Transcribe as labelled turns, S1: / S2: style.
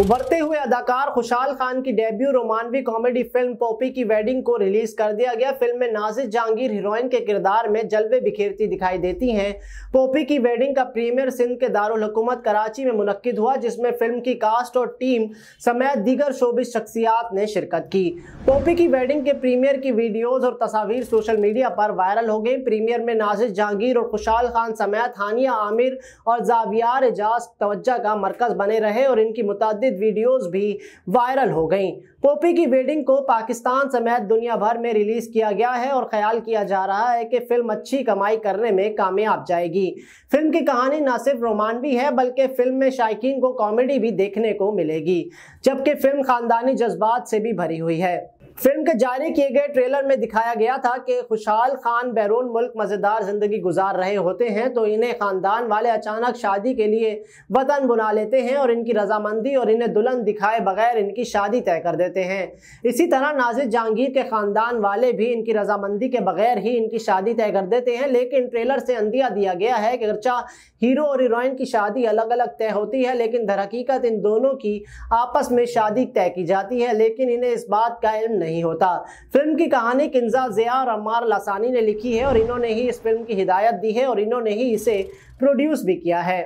S1: उभरते हुए अदाकार खुशाल खान की डेब्यू रोमानवी कॉमेडी फिल्म पोपी की वेडिंग को रिलीज कर दिया गया फिल्म में नाजिर जहांगीर हीरोइन के किरदार में जलवे बिखेरती दिखाई देती हैं पोपी की वेडिंग का प्रीमियर सिंध के दारुल हुकूमत कराची में मुनद हुआ जिसमें फिल्म की कास्ट और टीम समेत दीगर शोबी शख्सियात ने शिरकत की पोपी की वेडिंग के प्रीमियर की वीडियोज और तस्वीर सोशल मीडिया पर वायरल हो गई प्रीमियर में नाजिर जहांगीर और खुशाल खान समेत हानिया आमिर और जावियार एजाज तवज्जा का मरकज बने रहे और इनकी मुताद संबंधित वीडियोस भी वायरल हो गई पोपी की वेडिंग को पाकिस्तान समेत दुनिया भर में रिलीज किया गया है और ख्याल किया जा रहा है कि फिल्म अच्छी कमाई करने में कामयाब जाएगी फिल्म की कहानी न सिर्फ रोमानवी है बल्कि फिल्म में शायकीन को कॉमेडी भी देखने को मिलेगी जबकि फिल्म खानदानी जज्बात से भी भरी हुई है फिल्म के जारी किए गए ट्रेलर में दिखाया गया था कि खुशहाल खान बैरून मुल्क मज़ेदार ज़िंदगी गुजार रहे होते हैं तो इन्हें ख़ानदान वाले अचानक शादी के लिए वतन बुला लेते हैं और इनकी रजामंदी और इन्हें दुल्हन दिखाए बगैर इनकी शादी तय कर देते हैं इसी तरह नाजिर जहांगीर के ख़ानदान वाले भी इनकी रजामंदी के बगैर ही इनकी शादी तय कर देते हैं लेकिन ट्रेलर से अंदिया दिया गया है कि अगरचा हीरो और हीरोइन की शादी अलग अलग तय होती है लेकिन दरहकीकत इन दोनों की आपस में शादी तय की जाती है लेकिन इन्हें इस बात का इल्म नहीं होता फिल्म की कहानी किन्जा ज़िया और अम्मार लासानी ने लिखी है और इन्होंने ही इस फिल्म की हिदायत दी है और इन्होंने ही इसे प्रोड्यूस भी किया है